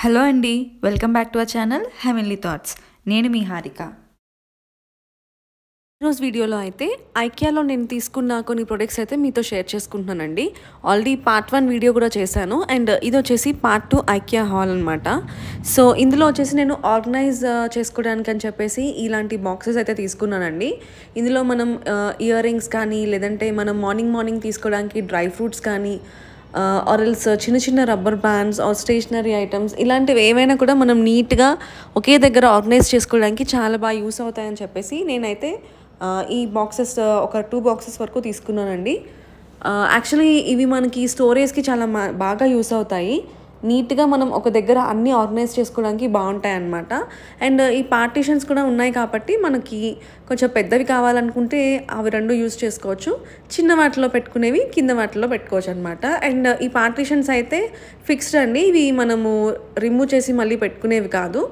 hello అండి welcome back to our channel heavenly thoughts నేను మీ హారిక ఈరోజు వీడియోలో అయితే ఐక్యాలో నేను తీసుకున్న కొన్ని ప్రొడక్ట్స్ అయితే మీతో షేర్ చేసుకుంటున్నానండి ఆల్రెడీ పార్ట్ వన్ వీడియో కూడా చేశాను అండ్ ఇది వచ్చేసి పార్ట్ టూ ఐక్యా హాల్ అనమాట సో ఇందులో వచ్చేసి నేను ఆర్గనైజ్ uh, చేసుకోవడానికి అని చెప్పేసి ఇలాంటి బాక్సెస్ అయితే తీసుకున్నానండి ఇందులో మనం ఇయర్ uh, రింగ్స్ కానీ లేదంటే మనం మార్నింగ్ మార్నింగ్ తీసుకోవడానికి డ్రై ఫ్రూట్స్ కానీ ఆరల్స్ చిన్న చిన్న rubber bands or stationery items ఇలాంటివి ఏమైనా కూడా మనం నీట్గా ఒకే దగ్గర ఆర్గనైజ్ చేసుకోవడానికి చాలా బాగా యూస్ అవుతాయని చెప్పేసి నేనైతే ఈ బాక్సెస్ ఒక టూ బాక్సెస్ వరకు తీసుకున్నానండి యాక్చువల్లీ ఇవి మనకి స్టోరేజ్కి చాలా బాగా యూస్ అవుతాయి నీట్గా మనం ఒక దగ్గర అన్నీ ఆర్గనైజ్ చేసుకోవడానికి బాగుంటాయి అన్నమాట అండ్ ఈ పార్టీషన్స్ కూడా ఉన్నాయి కాబట్టి మనకి కొంచెం పెద్దవి కావాలనుకుంటే అవి రెండు యూజ్ చేసుకోవచ్చు చిన్న వాటిలో పెట్టుకునేవి కింద వాటిలో పెట్టుకోవచ్చు అనమాట అండ్ ఈ పార్టీషన్స్ అయితే ఫిక్స్డ్ అండి ఇవి మనము రిమూవ్ చేసి మళ్ళీ పెట్టుకునేవి కాదు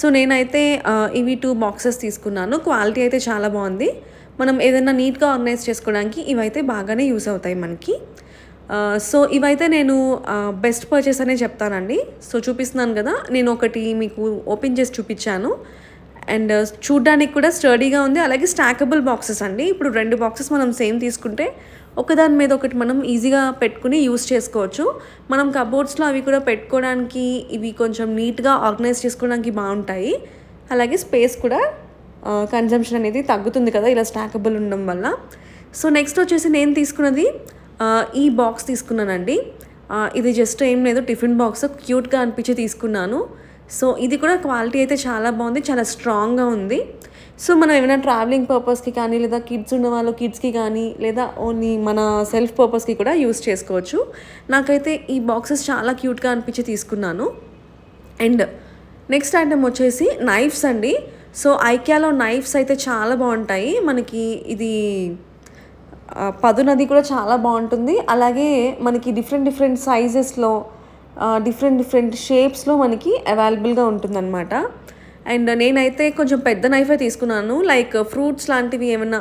సో నేనైతే ఇవి టూ బాక్సెస్ తీసుకున్నాను క్వాలిటీ అయితే చాలా బాగుంది మనం ఏదైనా నీట్గా ఆర్గనైజ్ చేసుకోవడానికి ఇవైతే బాగానే యూస్ అవుతాయి మనకి సో ఇవైతే నేను బెస్ట్ పర్చేస్ అనే చెప్తానండి సో చూపిస్తున్నాను కదా నేను ఒకటి మీకు ఓపెన్ చేసి చూపించాను అండ్ uh, చూడ్డానికి కూడా స్టడీగా ఉంది అలాగే స్టాకబుల్ బాక్సెస్ అండి ఇప్పుడు రెండు బాక్సెస్ మనం సేమ్ తీసుకుంటే ఒకదాని మీద ఒకటి మనం ఈజీగా పెట్టుకుని యూస్ చేసుకోవచ్చు మనం కబోర్డ్స్లో అవి కూడా పెట్టుకోవడానికి ఇవి కొంచెం నీట్గా ఆర్గనైజ్ చేసుకోవడానికి బాగుంటాయి అలాగే స్పేస్ కూడా కన్జంప్షన్ అనేది తగ్గుతుంది కదా ఇలా స్టాకబుల్ ఉండడం వల్ల సో నెక్స్ట్ వచ్చేసి నేను తీసుకున్నది ఈ బాక్స్ తీసుకున్నానండి ఇది జస్ట్ ఏం లేదు టిఫిన్ బాక్స్ క్యూట్గా అనిపించి తీసుకున్నాను సో ఇది కూడా క్వాలిటీ అయితే చాలా బాగుంది చాలా స్ట్రాంగ్గా ఉంది సో మనం ఏమైనా ట్రావెలింగ్ పర్పస్కి కానీ లేదా కిడ్స్ ఉన్న వాళ్ళు కిడ్స్కి కానీ లేదా ఓన్లీ మన సెల్ఫ్ పర్పస్కి కూడా యూస్ చేసుకోవచ్చు నాకైతే ఈ బాక్సెస్ చాలా క్యూట్గా అనిపించి తీసుకున్నాను అండ్ నెక్స్ట్ ఐటమ్ వచ్చేసి నైఫ్స్ అండి సో ఐక్యాలో నైఫ్స్ అయితే చాలా బాగుంటాయి మనకి ఇది పదునది కూడా చాలా బాగుంటుంది అలాగే మనకి డిఫరెంట్ డిఫరెంట్ సైజెస్లో డిఫరెంట్ డిఫరెంట్ షేప్స్లో మనకి అవైలబుల్గా ఉంటుందన్నమాట అండ్ నేనైతే కొంచెం పెద్ద నైఫే తీసుకున్నాను లైక్ ఫ్రూట్స్ లాంటివి ఏమైనా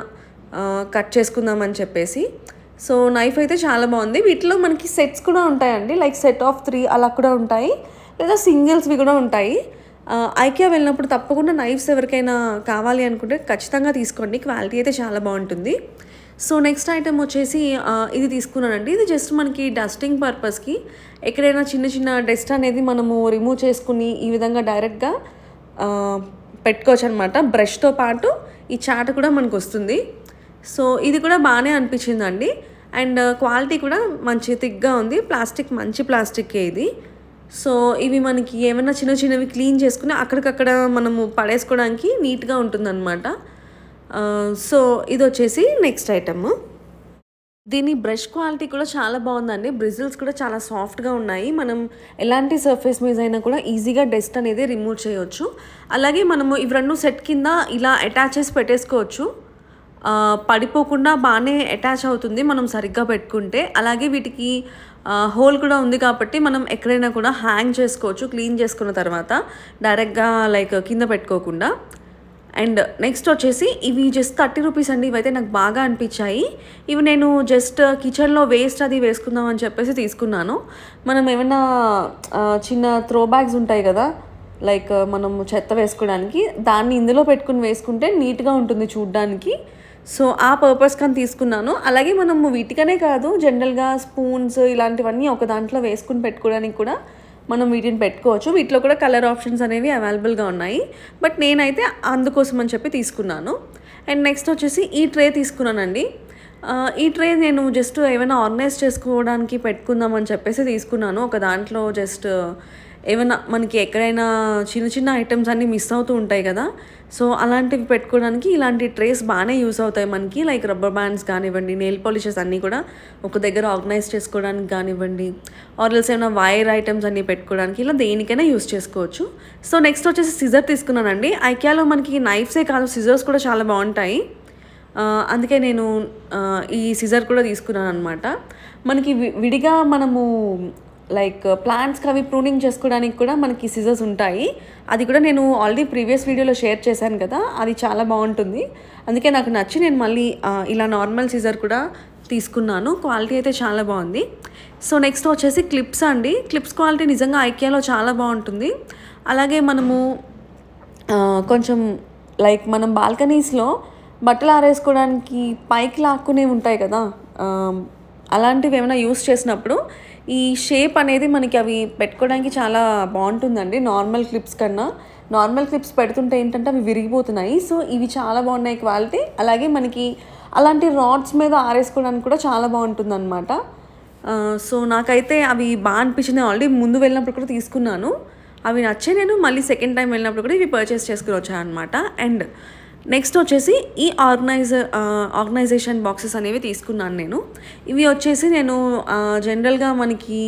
కట్ చేసుకుందామని చెప్పేసి సో నైఫ్ అయితే చాలా బాగుంది వీటిలో మనకి సెట్స్ కూడా ఉంటాయండి లైక్ సెట్ ఆఫ్ త్రీ అలా కూడా ఉంటాయి లేదా సింగిల్స్వి కూడా ఉంటాయి ఐకియా వెళ్ళినప్పుడు తప్పకుండా నైఫ్స్ ఎవరికైనా కావాలి అనుకుంటే ఖచ్చితంగా తీసుకోండి క్వాలిటీ అయితే చాలా బాగుంటుంది సో నెక్స్ట్ ఐటెం వచ్చేసి ఇది తీసుకున్నానండి ఇది జస్ట్ మనకి డస్టింగ్ పర్పస్కి ఎక్కడైనా చిన్న చిన్న డస్ట్ అనేది మనము రిమూవ్ చేసుకుని ఈ విధంగా డైరెక్ట్గా పెట్టుకోవచ్చు అనమాట బ్రష్తో పాటు ఈ చాట కూడా మనకు వస్తుంది సో ఇది కూడా బాగానే అనిపించిందండి అండ్ క్వాలిటీ కూడా మంచి థిక్గా ఉంది ప్లాస్టిక్ మంచి ప్లాస్టిక్ ఇది సో ఇవి మనకి ఏమైనా చిన్న చిన్నవి క్లీన్ చేసుకుని అక్కడికక్కడ మనము పడేసుకోవడానికి నీట్గా ఉంటుందన్నమాట సో ఇది వచ్చేసి నెక్స్ట్ ఐటమ్ దీని బ్రష్ క్వాలిటీ కూడా చాలా బాగుందండి బ్రిజిల్స్ కూడా చాలా సాఫ్ట్గా ఉన్నాయి మనం ఎలాంటి సర్ఫేస్ మీద అయినా కూడా ఈజీగా డస్ట్ అనేది రిమూవ్ చేయవచ్చు అలాగే మనము ఇవి రెండు సెట్ కింద ఇలా అటాచ్ చేసి పెట్టేసుకోవచ్చు పడిపోకుండా బాగానే అటాచ్ అవుతుంది మనం సరిగ్గా పెట్టుకుంటే అలాగే వీటికి హోల్ కూడా ఉంది కాబట్టి మనం ఎక్కడైనా కూడా హ్యాంగ్ చేసుకోవచ్చు క్లీన్ చేసుకున్న తర్వాత డైరెక్ట్గా లైక్ కింద పెట్టుకోకుండా అండ్ నెక్స్ట్ వచ్చేసి ఇవి జస్ట్ థర్టీ రూపీస్ అండి ఇవైతే నాకు బాగా అనిపించాయి ఇవి నేను జస్ట్ కిచెన్లో వేస్ట్ అది వేసుకుందాం అని చెప్పేసి తీసుకున్నాను మనం ఏమైనా చిన్న త్రో బ్యాగ్స్ ఉంటాయి కదా లైక్ uh, మనం చెత్త వేసుకోవడానికి దాన్ని ఇందులో పెట్టుకుని వేసుకుంటే నీట్గా ఉంటుంది చూడ్డానికి సో ఆ పర్పస్ కానీ తీసుకున్నాను అలాగే మనము వీటికనే కాదు జనరల్గా స్పూన్స్ ఇలాంటివన్నీ ఒక దాంట్లో వేసుకుని పెట్టుకోవడానికి కూడా మనం వీటిని పెట్టుకోవచ్చు వీటిలో కూడా కలర్ ఆప్షన్స్ అనేవి అవైలబుల్గా ఉన్నాయి బట్ నేనైతే అందుకోసం అని చెప్పి తీసుకున్నాను అండ్ నెక్స్ట్ వచ్చేసి ఈ ట్రే తీసుకున్నానండి ఈ ట్రే నేను జస్ట్ ఏమైనా ఆర్గనైజ్ చేసుకోవడానికి పెట్టుకుందామని చెప్పేసి తీసుకున్నాను ఒక దాంట్లో జస్ట్ ఏమైనా మనకి ఎక్కడైనా చిన్న చిన్న ఐటమ్స్ అన్నీ మిస్ అవుతూ ఉంటాయి కదా సో అలాంటివి పెట్టుకోవడానికి ఇలాంటి ట్రేస్ బాగానే యూస్ అవుతాయి మనకి లైక్ రబ్బర్ బ్యాండ్స్ కానివ్వండి నెయిల్ పాలిషెస్ అన్నీ కూడా ఒక దగ్గర ఆర్గనైజ్ చేసుకోవడానికి కానివ్వండి ఆర్ఎల్స్ ఏమైనా వైర్ ఐటమ్స్ అన్నీ పెట్టుకోవడానికి ఇలా దేనికైనా యూస్ చేసుకోవచ్చు సో నెక్స్ట్ వచ్చేసి సిజర్ తీసుకున్నానండి ఐక్యాలో మనకి నైఫ్సే కాదు సిజర్స్ కూడా చాలా బాగుంటాయి అందుకే నేను ఈ సిజర్ కూడా తీసుకున్నాను అనమాట మనకి విడిగా మనము లైక్ ప్లాంట్స్కి అవి ప్రూనింగ్ చేసుకోవడానికి కూడా మనకి సిజర్స్ ఉంటాయి అది కూడా నేను ఆల్రెడీ ప్రీవియస్ వీడియోలో షేర్ చేశాను కదా అది చాలా బాగుంటుంది అందుకే నాకు నచ్చి నేను మళ్ళీ uh, ఇలా నార్మల్ సిజర్ కూడా తీసుకున్నాను క్వాలిటీ అయితే చాలా బాగుంది సో నెక్స్ట్ వచ్చేసి క్లిప్స్ అండి క్లిప్స్ క్వాలిటీ నిజంగా ఐకియాలో చాలా బాగుంటుంది అలాగే మనము uh, కొంచెం లైక్ మనం బాల్కనీస్లో బట్టలు ఆరేసుకోవడానికి పైకి లాక్కునే ఉంటాయి కదా um, అలాంటివి ఏమైనా యూస్ చేసినప్పుడు ఈ షేప్ అనేది మనకి అవి పెట్టుకోవడానికి చాలా బాగుంటుందండి నార్మల్ క్లిప్స్ కన్నా నార్మల్ క్లిప్స్ పెడుతుంటే ఏంటంటే అవి విరిగిపోతున్నాయి సో ఇవి చాలా బాగున్నాయి క్వాలిటీ అలాగే మనకి అలాంటి రాడ్స్ మీద ఆరేసుకోవడానికి కూడా చాలా బాగుంటుంది అనమాట సో నాకైతే అవి బాగా అనిపించింది ఆల్రెడీ ముందు వెళ్ళినప్పుడు కూడా తీసుకున్నాను అవి నచ్చే నేను మళ్ళీ సెకండ్ టైం వెళ్ళినప్పుడు కూడా ఇవి పర్చేస్ చేసుకుని వచ్చాను అనమాట అండ్ నెక్స్ట్ వచ్చేసి ఈ ఆర్గనైజర్ ఆర్గనైజేషన్ బాక్సెస్ అనేవి తీసుకున్నాను నేను ఇవి వచ్చేసి నేను జనరల్గా మనకి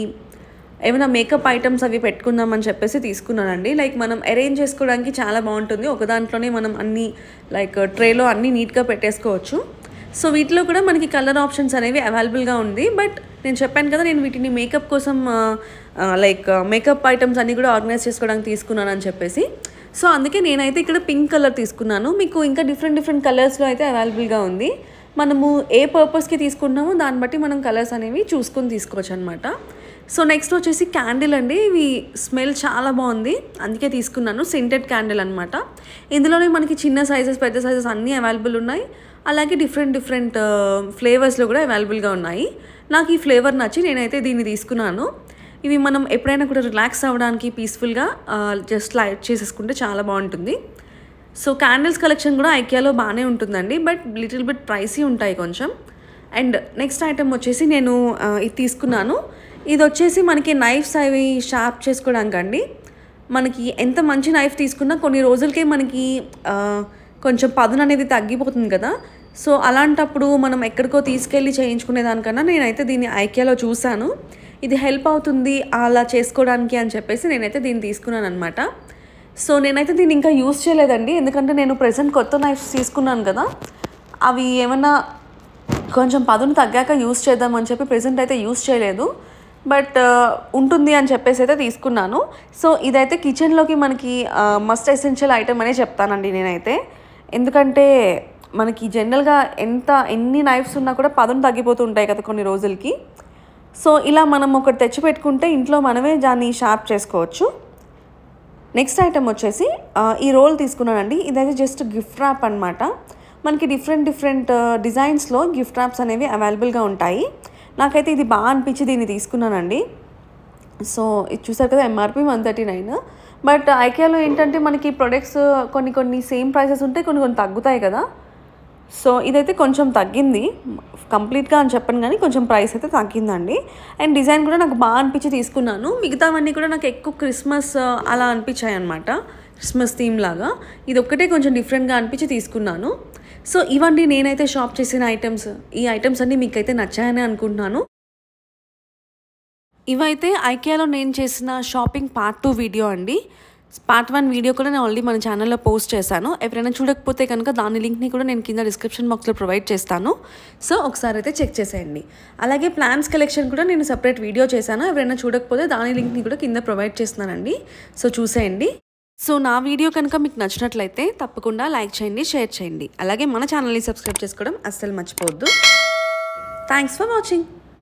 ఏమైనా మేకప్ ఐటమ్స్ అవి పెట్టుకుందామని చెప్పేసి తీసుకున్నానండి లైక్ మనం అరేంజ్ చేసుకోవడానికి చాలా బాగుంటుంది ఒక దాంట్లోనే మనం అన్ని లైక్ ట్రేలో అన్నీ నీట్గా పెట్టేసుకోవచ్చు సో వీటిలో కూడా మనకి కలర్ ఆప్షన్స్ అనేవి అవైలబుల్గా ఉంది బట్ నేను చెప్పాను కదా నేను వీటిని మేకప్ కోసం లైక్ మేకప్ ఐటమ్స్ అన్నీ కూడా ఆర్గనైజ్ చేసుకోవడానికి తీసుకున్నాను అని చెప్పేసి సో అందుకే నేనైతే ఇక్కడ పింక్ కలర్ తీసుకున్నాను మీకు ఇంకా డిఫరెంట్ డిఫరెంట్ కలర్స్లో అయితే అవైలబుల్గా ఉంది మనము ఏ పర్పస్కి తీసుకుంటున్నామో దాన్ని బట్టి మనం కలర్స్ అనేవి చూసుకొని తీసుకోవచ్చు అనమాట సో నెక్స్ట్ వచ్చేసి క్యాండిల్ అండి ఇవి స్మెల్ చాలా బాగుంది అందుకే తీసుకున్నాను సింటెడ్ క్యాండిల్ అనమాట ఇందులోనే మనకి చిన్న సైజెస్ పెద్ద సైజెస్ అన్నీ అవైలబుల్ ఉన్నాయి అలాగే డిఫరెంట్ డిఫరెంట్ ఫ్లేవర్స్లో కూడా అవైలబుల్గా ఉన్నాయి నాకు ఈ ఫ్లేవర్ నచ్చి నేనైతే దీన్ని తీసుకున్నాను ఇవి మనం ఎప్పుడైనా కూడా రిలాక్స్ అవ్వడానికి పీస్ఫుల్గా జస్ట్ లైట్ చేసేసుకుంటే చాలా బాగుంటుంది సో క్యాండిల్స్ కలెక్షన్ కూడా ఐకియాలో బాగానే ఉంటుందండి బట్ లిటిల్ బిట్ ప్రైసీ ఉంటాయి కొంచెం అండ్ నెక్స్ట్ ఐటమ్ వచ్చేసి నేను uh, ఇది తీసుకున్నాను ఇది వచ్చేసి మనకి నైఫ్స్ అవి షార్ప్ చేసుకోవడానికి అండి మనకి ఎంత మంచి నైఫ్ తీసుకున్నా కొన్ని రోజులకే మనకి uh, కొంచెం పదును అనేది తగ్గిపోతుంది కదా సో అలాంటప్పుడు మనం ఎక్కడికో తీసుకెళ్ళి చేయించుకునే దానికన్నా నేనైతే దీన్ని ఐక్యాలో చూశాను ఇది హెల్ప్ అవుతుంది అలా చేసుకోవడానికి అని చెప్పేసి నేనైతే దీన్ని తీసుకున్నాను అనమాట సో నేనైతే దీన్ని ఇంకా యూస్ చేయలేదండి ఎందుకంటే నేను ప్రజెంట్ కొత్త నైఫ్స్ తీసుకున్నాను కదా అవి ఏమన్నా కొంచెం పదును తగ్గాక యూస్ చేద్దామని చెప్పి ప్రజెంట్ అయితే యూస్ చేయలేదు బట్ ఉంటుంది అని చెప్పేసి అయితే తీసుకున్నాను సో ఇదైతే కిచెన్లోకి మనకి మస్ట్ ఎసెన్షియల్ ఐటమ్ అనే చెప్తానండి నేనైతే ఎందుకంటే మనకి జనరల్గా ఎంత ఎన్ని నైఫ్స్ ఉన్నా కూడా పదం తగ్గిపోతూ ఉంటాయి కదా కొన్ని రోజులకి సో ఇలా మనం ఒకటి తెచ్చిపెట్టుకుంటే ఇంట్లో మనమే దాన్ని షార్ప్ చేసుకోవచ్చు నెక్స్ట్ ఐటెం వచ్చేసి ఈ రోల్ తీసుకున్నానండి ఇదైతే జస్ట్ గిఫ్ట్ ర్యాప్ అనమాట మనకి డిఫరెంట్ డిఫరెంట్ డిజైన్స్లో గిఫ్ట్ ర్యాప్స్ అనేవి అవైలబుల్గా ఉంటాయి నాకైతే ఇది బాగా అనిపించి దీన్ని తీసుకున్నానండి సో ఇది చూసారు కదా MRP one thirty nine but ఐకియాలో ఏంటంటే మనకి ప్రొడక్ట్స్ కొన్ని కొన్ని సేమ్ ప్రైసెస్ ఉంటాయి కొన్ని కొన్ని తగ్గుతాయి కదా సో ఇదైతే కొంచెం తగ్గింది కంప్లీట్గా అని చెప్పను కానీ కొంచెం ప్రైస్ అయితే తగ్గిందండి అండ్ డిజైన్ కూడా నాకు బాగా అనిపించి తీసుకున్నాను మిగతావన్నీ కూడా నాకు ఎక్కువ క్రిస్మస్ అలా అనిపించాయి అనమాట క్రిస్మస్ థీమ్ లాగా ఇది ఒక్కటే కొంచెం డిఫరెంట్గా అనిపించి తీసుకున్నాను సో ఇవన్నీ నేనైతే షాప్ చేసిన ఐటమ్స్ ఈ ఐటమ్స్ అన్నీ మీకైతే నచ్చాయని అనుకుంటున్నాను ఇవైతే ఐకియాలో నేను చేసిన షాపింగ్ పార్ట్ టూ వీడియో అండి పార్ట్ వన్ వీడియో కూడా నేను ఆల్రెడీ మన ఛానల్లో పోస్ట్ చేశాను ఎవరైనా చూడకపోతే కనుక దాని లింక్ని కూడా నేను కింద డిస్క్రిప్షన్ బాక్స్లో ప్రొవైడ్ చేస్తాను సో ఒకసారి అయితే చెక్ చేసేయండి అలాగే ప్లాన్స్ కలెక్షన్ కూడా నేను సపరేట్ వీడియో చేశాను ఎవరైనా చూడకపోతే దాని లింక్ని కూడా కింద ప్రొవైడ్ చేస్తున్నానండి సో చూసేయండి సో నా వీడియో కనుక మీకు నచ్చినట్లయితే తప్పకుండా లైక్ చేయండి షేర్ చేయండి అలాగే మన ఛానల్ని సబ్స్క్రైబ్ చేసుకోవడం అస్సలు మర్చిపోవద్దు థ్యాంక్స్ ఫర్ వాచింగ్